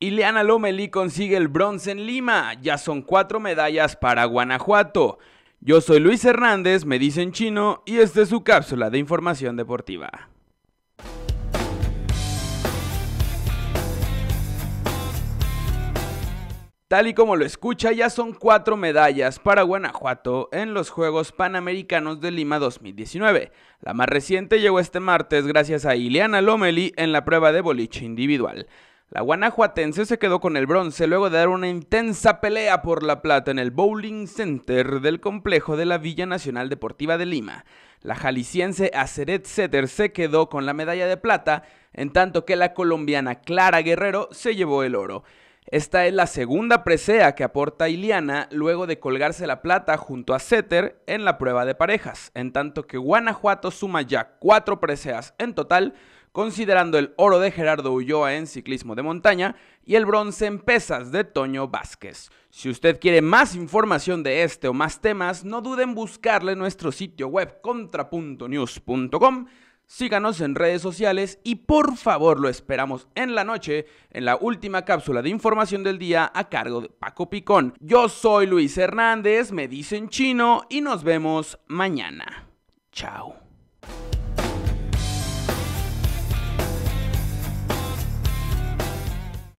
Ileana Lomelí consigue el bronce en Lima, ya son cuatro medallas para Guanajuato. Yo soy Luis Hernández, me dicen chino, y esta es su cápsula de información deportiva. Tal y como lo escucha, ya son cuatro medallas para Guanajuato en los Juegos Panamericanos de Lima 2019. La más reciente llegó este martes gracias a Ileana Lomeli en la prueba de boliche individual. La guanajuatense se quedó con el bronce luego de dar una intensa pelea por la plata en el Bowling Center del complejo de la Villa Nacional Deportiva de Lima. La jalisciense Aceret Setter se quedó con la medalla de plata, en tanto que la colombiana Clara Guerrero se llevó el oro. Esta es la segunda presea que aporta Iliana luego de colgarse la plata junto a Setter en la prueba de parejas, en tanto que Guanajuato suma ya cuatro preseas en total, considerando el oro de Gerardo Ulloa en ciclismo de montaña y el bronce en pesas de Toño Vázquez. Si usted quiere más información de este o más temas, no duden en buscarle en nuestro sitio web contra.news.com síganos en redes sociales y por favor lo esperamos en la noche en la última cápsula de información del día a cargo de Paco Picón. Yo soy Luis Hernández, me dicen chino y nos vemos mañana. Chao.